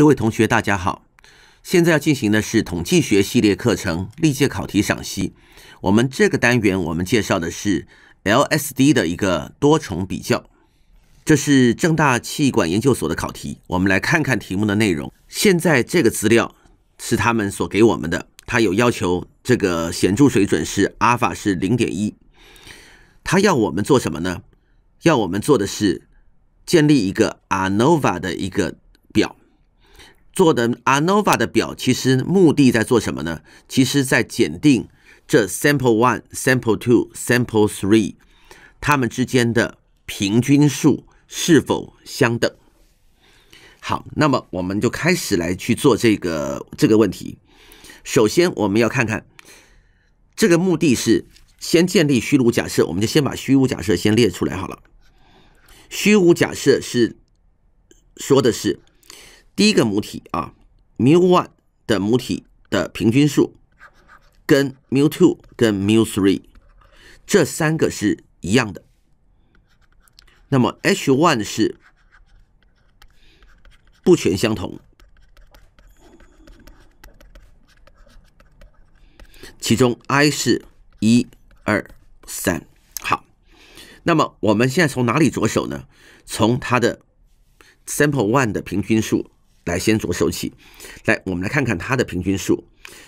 各位同学，大家好！现在要进行的是统计学系列课程历届考题赏析。我们这个单元我们介绍的是 LSD 的一个多重比较。这是正大气管研究所的考题，我们来看看题目的内容。现在这个资料是他们所给我们的，它有要求，这个显著水准是阿尔法是零点一。他要我们做什么呢？要我们做的是建立一个 ANOVA 的一个表。做的 ANOVA 的表其实目的在做什么呢？其实，在检定这 sample one、sample two、sample three 它们之间的平均数是否相等。好，那么我们就开始来去做这个这个问题。首先，我们要看看这个目的是先建立虚无假设，我们就先把虚无假设先列出来好了。虚无假设是说的是。第一个母体啊，mu one 的母体的平均数跟 mu two 跟 mu three 这三个是一样的。那么 h one 是不全相同，其中 i 是一二三。好，那么我们现在从哪里着手呢？从它的 sample one 的平均数。来，先着手起，来，我们来看看它的平均数：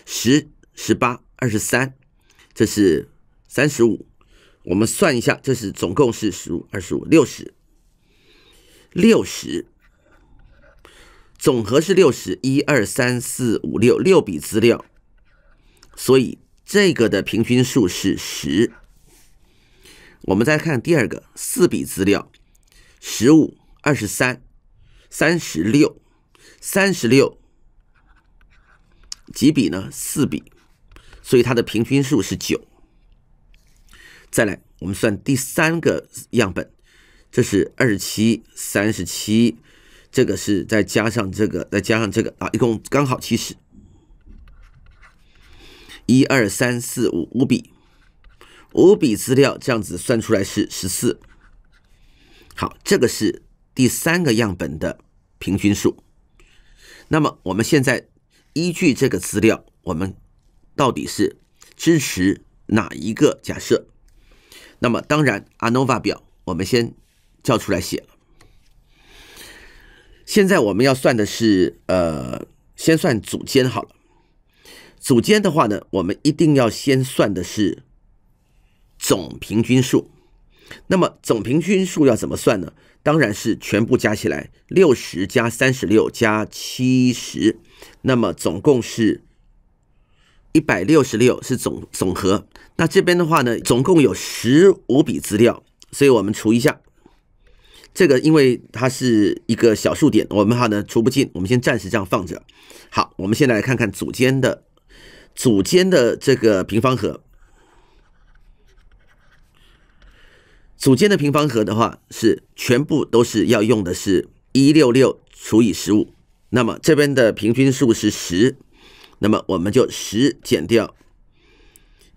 十、十八、二十三，这是三十五。我们算一下，这是总共是十五、二十五、六十六十，总和是六十一、二、三、四、五、六，六笔资料，所以这个的平均数是十。我们再看第二个，四笔资料：十五、二十三、三十六。三十六几笔呢？四笔，所以它的平均数是九。再来，我们算第三个样本，这是二十七、三十七，这个是再加上这个，再加上这个啊，一共刚好七十。一二三四五五笔，五笔资料这样子算出来是十四。好，这个是第三个样本的平均数。那么我们现在依据这个资料，我们到底是支持哪一个假设？那么当然，ANOVA 表我们先叫出来写了。现在我们要算的是，呃，先算组间好了。组间的话呢，我们一定要先算的是总平均数。那么总平均数要怎么算呢？当然是全部加起来，六十加三十六加七十，那么总共是一百六十六是总总和。那这边的话呢，总共有十五笔资料，所以我们除一下。这个因为它是一个小数点，我们哈呢除不尽，我们先暂时这样放着。好，我们先来看看组间的组间的这个平方和。组间的平方和的话，是全部都是要用的是一六六除以十五，那么这边的平均数是十，那么我们就十减掉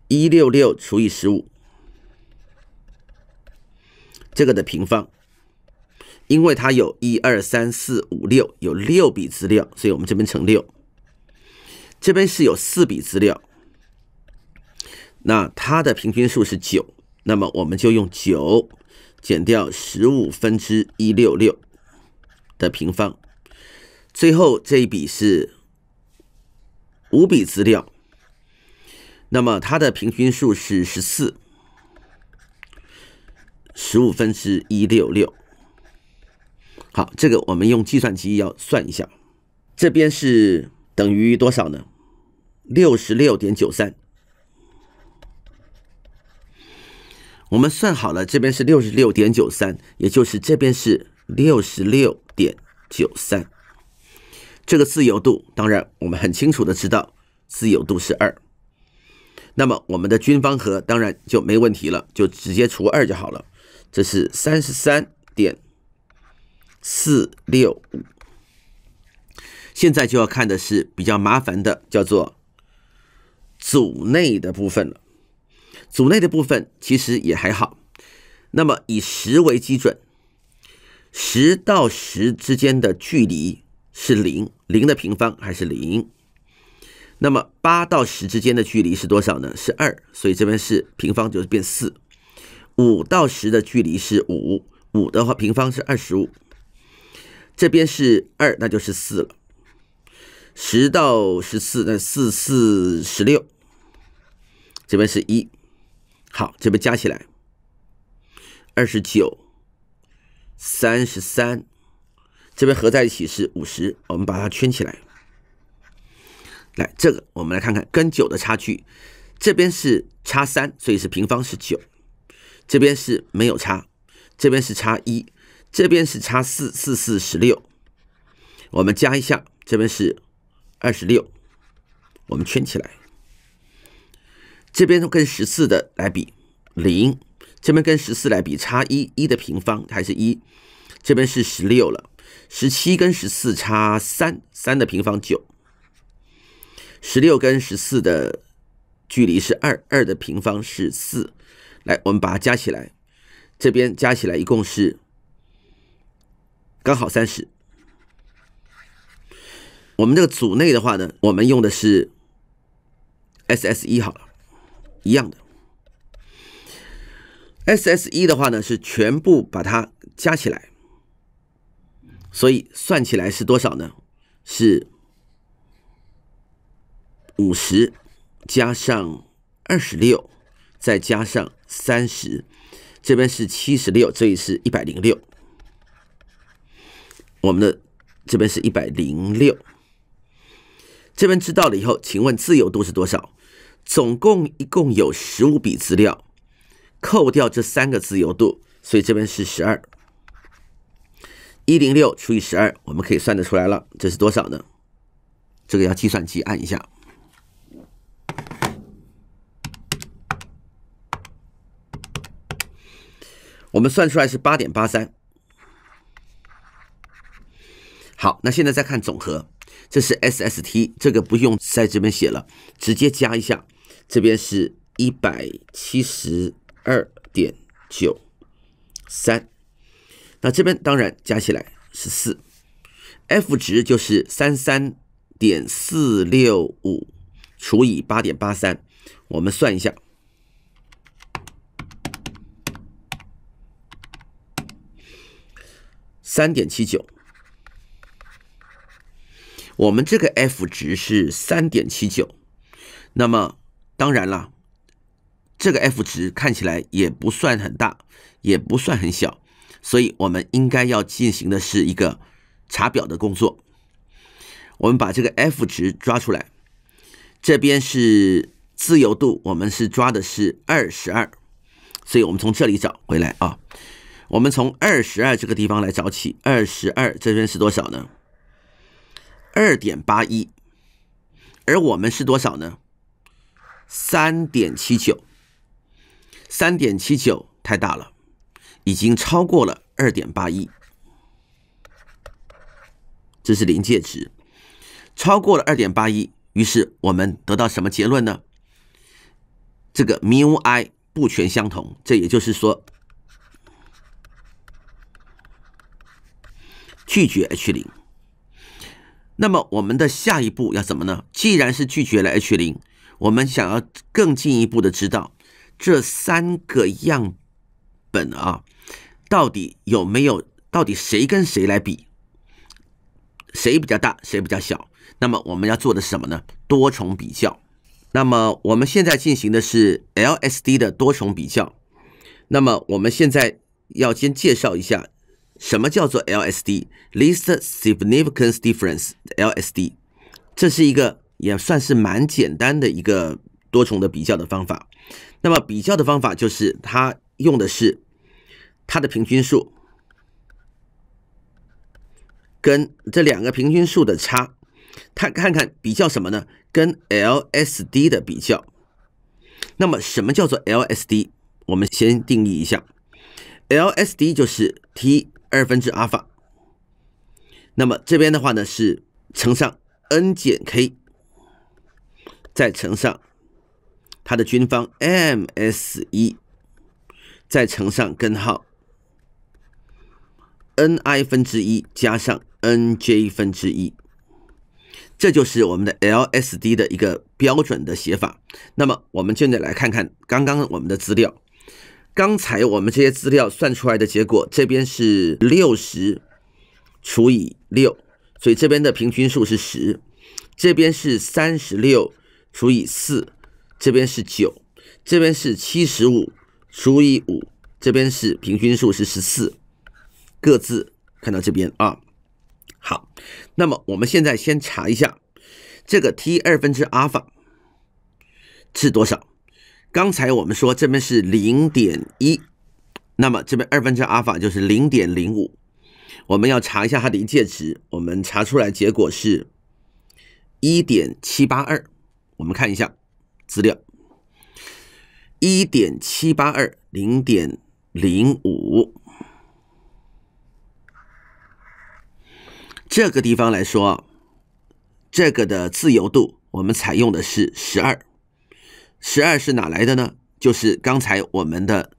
一六六除以十五这个的平方，因为它有一二三四五六有六笔资料，所以我们这边乘六，这边是有四笔资料，那它的平均数是九。那么我们就用九减掉十五分之一六六的平方，最后这一笔是五笔资料，那么它的平均数是十四十五分之一六六。好，这个我们用计算机要算一下，这边是等于多少呢？六十六点九三。我们算好了，这边是六十六点九三，也就是这边是六十六点九三。这个自由度，当然我们很清楚的知道，自由度是二。那么我们的均方和当然就没问题了，就直接除二就好了。这是三十三点四六五。现在就要看的是比较麻烦的，叫做组内的部分了。组内的部分其实也还好。那么以十为基准，十到十之间的距离是零，零的平方还是零。那么八到十之间的距离是多少呢？是二，所以这边是平方就是变四。五到十的距离是五，五的话平方是二十五。这边是二，那就是四了。十到十四，那四四十六。这边是一。好，这边加起来二十九、三十三，这边合在一起是五十，我们把它圈起来。来，这个我们来看看跟九的差距，这边是差三，所以是平方是九；这边是没有差，这边是差一，这边是差四，四四十六。我们加一下，这边是二十六，我们圈起来。这边跟十四的来比零，这边跟十四来比差一，一的平方还是一，这边是十六了，十七跟十四差三，三的平方九，十六跟十四的距离是二，二的平方是四，来我们把它加起来，这边加起来一共是刚好三十。我们这个组内的话呢，我们用的是 SS 一好了。一样的 s s 一的话呢是全部把它加起来，所以算起来是多少呢？是五十加上二十六，再加上三十，这边是七十六，这里是一百零六，我们的这边是一百零六，这边知道了以后，请问自由度是多少？总共一共有十五笔资料，扣掉这三个自由度，所以这边是十二，一零六除以十二，我们可以算得出来了，这是多少呢？这个要计算机按一下，我们算出来是八点八三。好，那现在再看总和，这是 SST，这个不用在这边写了，直接加一下。这边是一百七十二点九三，那这边当然加起来十四，F 值就是三三点四六五除以八点八三，我们算一下，三点七九。我们这个 F 值是三点七九，那么。当然了，这个 F 值看起来也不算很大，也不算很小，所以我们应该要进行的是一个查表的工作。我们把这个 F 值抓出来，这边是自由度，我们是抓的是二十二，所以我们从这里找回来啊，我们从二十二这个地方来找起，二十二这边是多少呢？二点八一，而我们是多少呢？三点七九，三点七九太大了，已经超过了二点八一，这是临界值，超过了二点八一，于是我们得到什么结论呢？这个 mu i 不全相同，这也就是说拒绝 H 零。那么我们的下一步要怎么呢？既然是拒绝了 H 零。我们想要更进一步的知道这三个样本啊，到底有没有？到底谁跟谁来比？谁比较大？谁比较小？那么我们要做的什么呢？多重比较。那么我们现在进行的是 LSD 的多重比较。那么我们现在要先介绍一下什么叫做 LSD（Least s i g n i f i c a n c e Difference，LSD）。这是一个。也算是蛮简单的一个多重的比较的方法。那么比较的方法就是它用的是它的平均数跟这两个平均数的差，它看看比较什么呢？跟 LSD 的比较。那么什么叫做 LSD？我们先定义一下，LSD 就是 t 二分之阿尔法。那么这边的话呢是乘上 n 减 k。再乘上它的均方 m s 一，再乘上根号 Ni 分之一加上 Nj 分之一，这就是我们的 LSD 的一个标准的写法。那么我们现在来看看刚刚我们的资料，刚才我们这些资料算出来的结果，这边是六十除以六，所以这边的平均数是十，这边是三十六。除以四，这边是九，这边是七十五除以五，这边是平均数是十四。各自看到这边啊，好，那么我们现在先查一下这个 t 二分之阿尔法是多少。刚才我们说这边是零点一，那么这边二分之阿尔法就是零点零五。我们要查一下它的临界值，我们查出来结果是一点七八二。我们看一下资料，一点七八二零点零五，这个地方来说，这个的自由度我们采用的是十二，十二是哪来的呢？就是刚才我们的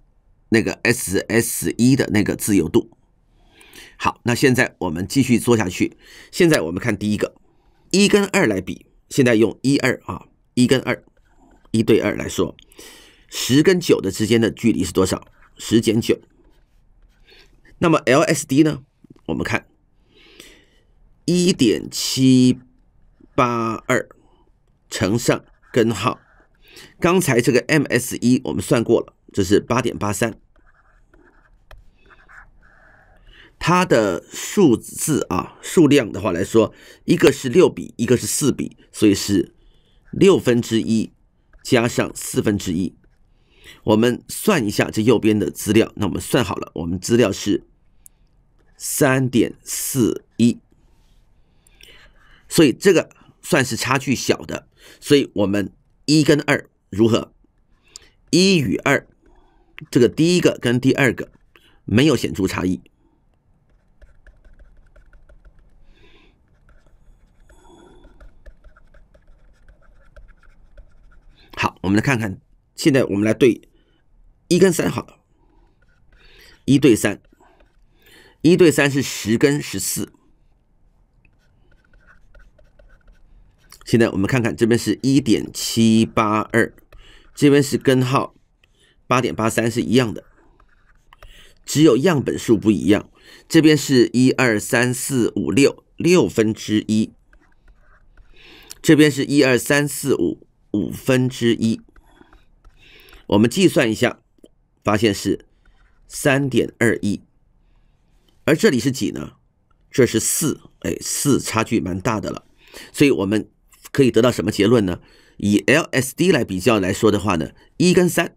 那个 s s 一的那个自由度。好，那现在我们继续做下去。现在我们看第一个一跟二来比。现在用一、二啊，一跟二一对二来说，十跟九的之间的距离是多少？十减九。那么 LSD 呢？我们看一点七八二乘上根号，刚才这个 MS 一我们算过了，这是八点八三。它的数字啊，数量的话来说，一个是六比，一个是四比，所以是六分之一加上四分之一。我们算一下这右边的资料，那我们算好了，我们资料是三点四一，所以这个算是差距小的。所以我们一跟二如何？一与二，这个第一个跟第二个没有显著差异。我们来看看，现在我们来对一跟三好了，一对三，一对三是十跟十四。现在我们看看，这边是一点七八二，这边是根号八点八三是一样的，只有样本数不一样。这边是一二三四五六六分之一，这边是一二三四五。五分之一，我们计算一下，发现是三点二一，而这里是几呢？这是四，哎，四差距蛮大的了，所以我们可以得到什么结论呢？以 LSD 来比较来说的话呢，一跟三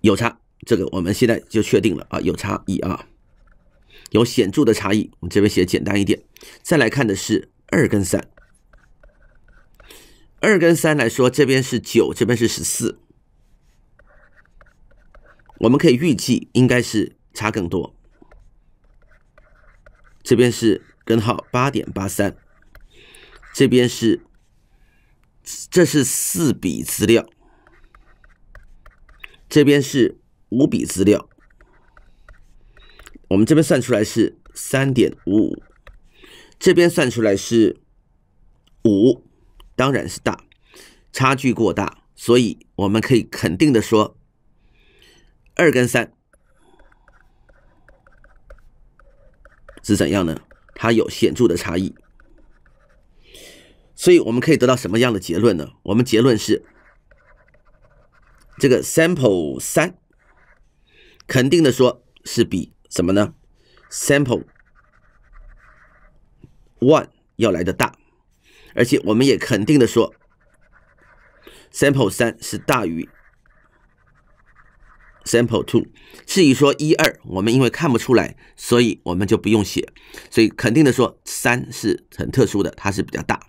有差，这个我们现在就确定了啊，有差异啊，有显著的差异。我们这边写简单一点，再来看的是。二跟三，二跟三来说，这边是九，这边是十四，我们可以预计应该是差更多。这边是根号八点八三，这边是，这是四笔资料，这边是五笔资料，我们这边算出来是三点五五。这边算出来是五，当然是大，差距过大，所以我们可以肯定的说，二跟三是怎样呢？它有显著的差异，所以我们可以得到什么样的结论呢？我们结论是，这个 sample 三，肯定的说是比什么呢？sample。one 要来的大，而且我们也肯定的说，sample 三是大于 sample two，至于说一二，我们因为看不出来，所以我们就不用写，所以肯定的说，三是很特殊的，它是比较大。